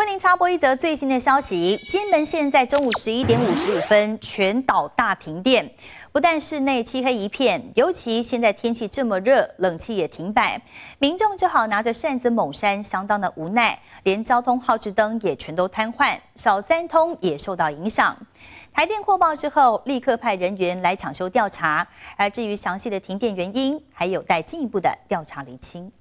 为您插播一则最新的消息：金门现在中午十一点五十五分，全岛大停电，不但室内漆黑一片，尤其现在天气这么热，冷气也停摆，民众只好拿着扇子猛扇，相当的无奈。连交通号志灯也全都瘫痪，少三通也受到影响。台电获报之后，立刻派人员来抢修调查，而至于详细的停电原因，还有待进一步的调查厘清。